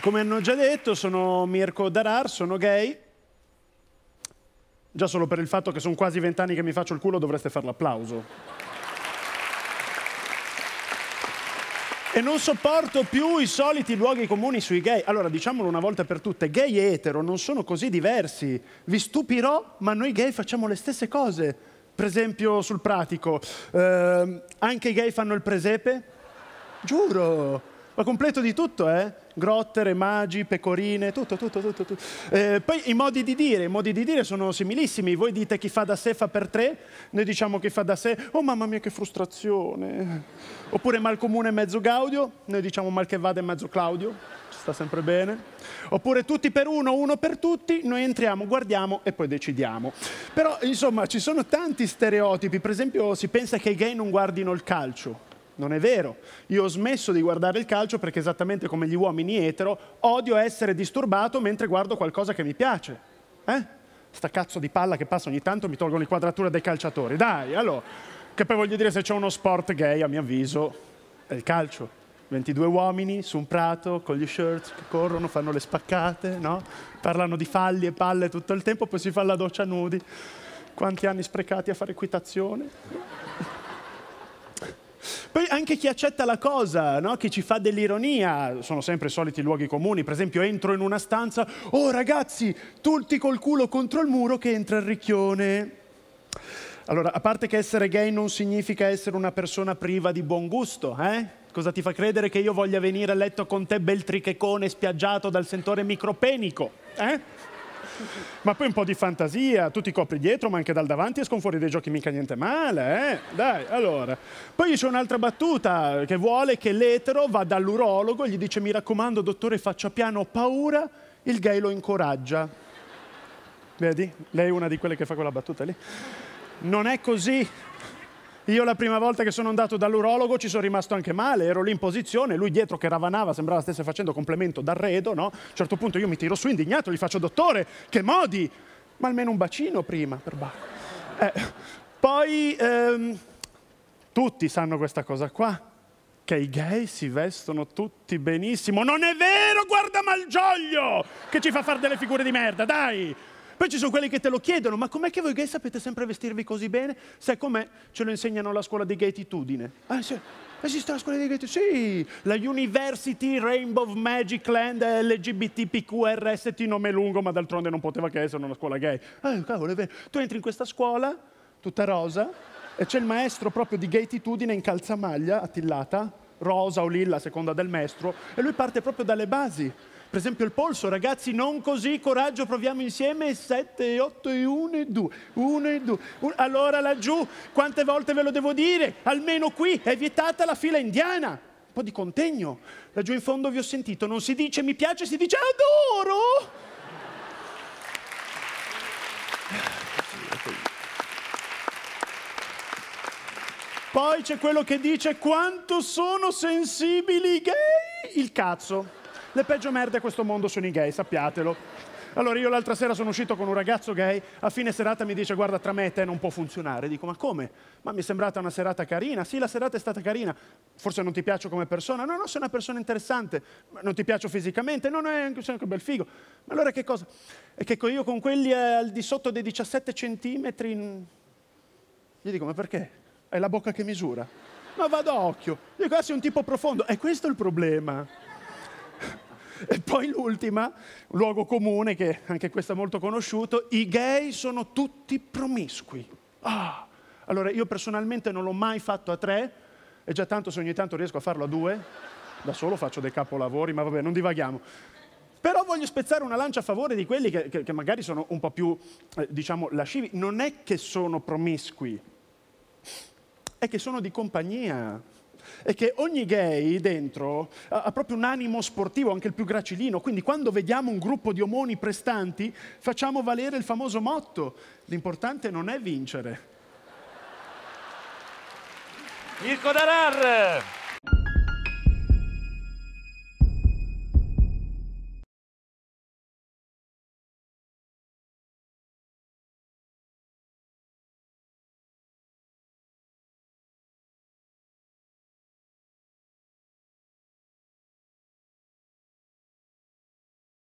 Come hanno già detto, sono Mirko Darar, sono gay. Già solo per il fatto che sono quasi vent'anni che mi faccio il culo dovreste fare l'applauso. E non sopporto più i soliti luoghi comuni sui gay. Allora, diciamolo una volta per tutte, gay e etero non sono così diversi. Vi stupirò, ma noi gay facciamo le stesse cose. Per esempio sul pratico, eh, anche i gay fanno il presepe. Giuro, ma completo di tutto, eh? Grottere, magi, pecorine, tutto, tutto, tutto. tutto. Eh, poi i modi di dire, i modi di dire sono similissimi. Voi dite chi fa da sé fa per tre, noi diciamo chi fa da sé, oh mamma mia che frustrazione. Oppure mal comune e mezzo Gaudio, noi diciamo mal che vada e mezzo Claudio, ci sta sempre bene. Oppure tutti per uno, uno per tutti, noi entriamo, guardiamo e poi decidiamo. Però insomma ci sono tanti stereotipi, per esempio si pensa che i gay non guardino il calcio non è vero. Io ho smesso di guardare il calcio perché esattamente come gli uomini etero odio essere disturbato mentre guardo qualcosa che mi piace. Eh? Sta cazzo di palla che passa ogni tanto mi tolgono quadrature dei calciatori. Dai, allora. Che poi voglio dire se c'è uno sport gay, a mio avviso, è il calcio. 22 uomini su un prato con gli shirts che corrono, fanno le spaccate, no? parlano di falli e palle tutto il tempo, poi si fa la doccia nudi. Quanti anni sprecati a fare equitazione? Poi anche chi accetta la cosa, no? chi ci fa dell'ironia, sono sempre i soliti luoghi comuni, per esempio entro in una stanza, oh ragazzi, tutti col culo contro il muro che entra il ricchione. Allora, a parte che essere gay non significa essere una persona priva di buon gusto, eh? Cosa ti fa credere che io voglia venire a letto con te bel trichecone spiaggiato dal sentore micropenico, eh? Ma poi un po' di fantasia, tu ti copri dietro ma anche dal davanti escono fuori dei giochi mica niente male, eh? Dai, allora. Poi c'è un'altra battuta che vuole che l'etero vada all'urologo e gli dice mi raccomando dottore faccia piano, ho paura, il gay lo incoraggia. Vedi? Lei è una di quelle che fa quella battuta lì. Non è così. Io la prima volta che sono andato dall'urologo ci sono rimasto anche male, ero lì in posizione, lui dietro che ravanava sembrava stesse facendo complemento d'arredo, no? A un certo punto io mi tiro su indignato, gli faccio dottore, che modi! Ma almeno un bacino prima, per bacco. Eh, poi ehm, tutti sanno questa cosa qua, che i gay si vestono tutti benissimo. Non è vero, guarda Malgioglio, che ci fa fare delle figure di merda, dai! Poi ci sono quelli che te lo chiedono, ma com'è che voi gay sapete sempre vestirvi così bene? Sai com'è? Ce lo insegnano alla scuola di gaititudine. Ah, sì. Esiste eh, la scuola di gaititudine? Sì, la University Rainbow Magic Land LGBTPQRST, nome lungo, ma d'altronde non poteva che essere una scuola gay. Ah, cavolo, è vero. Tu entri in questa scuola, tutta rosa, e c'è il maestro proprio di gaititudine in calzamaglia, attillata, rosa o lilla, a seconda del maestro, e lui parte proprio dalle basi. Per esempio il polso, ragazzi, non così, coraggio, proviamo insieme, 7, 8 e 1 e 2, 1 e 2. Allora laggiù, quante volte ve lo devo dire? Almeno qui è vietata la fila indiana. Un po' di contegno. Laggiù in fondo vi ho sentito, non si dice mi piace, si dice adoro. Poi c'è quello che dice quanto sono sensibili i gay. Il cazzo. Le peggio merde a questo mondo sono i gay, sappiatelo. Allora io l'altra sera sono uscito con un ragazzo gay, a fine serata mi dice guarda tra me e te non può funzionare. Dico ma come? Ma mi è sembrata una serata carina. Sì la serata è stata carina, forse non ti piaccio come persona. No, no, sei una persona interessante, ma non ti piaccio fisicamente, no, no, sei anche un bel figo. Ma allora che cosa? E che io con quelli eh, al di sotto dei 17 centimetri... Gli dico ma perché? Hai la bocca che misura? Ma vado a occhio. Dico ah sei un tipo profondo. è questo il problema. E poi l'ultima, luogo comune, che anche questo è molto conosciuto, i gay sono tutti promiscui. Ah, allora io personalmente non l'ho mai fatto a tre, e già tanto se ogni tanto riesco a farlo a due, da solo faccio dei capolavori, ma vabbè, non divaghiamo. Però voglio spezzare una lancia a favore di quelli che, che, che magari sono un po' più, eh, diciamo, lascivi. Non è che sono promiscui, è che sono di compagnia è che ogni gay dentro ha, proprio un animo sportivo, anche il più gracilino, quindi quando vediamo un gruppo di omoni prestanti facciamo valere il famoso motto, l'importante non è vincere. Mirko Darar!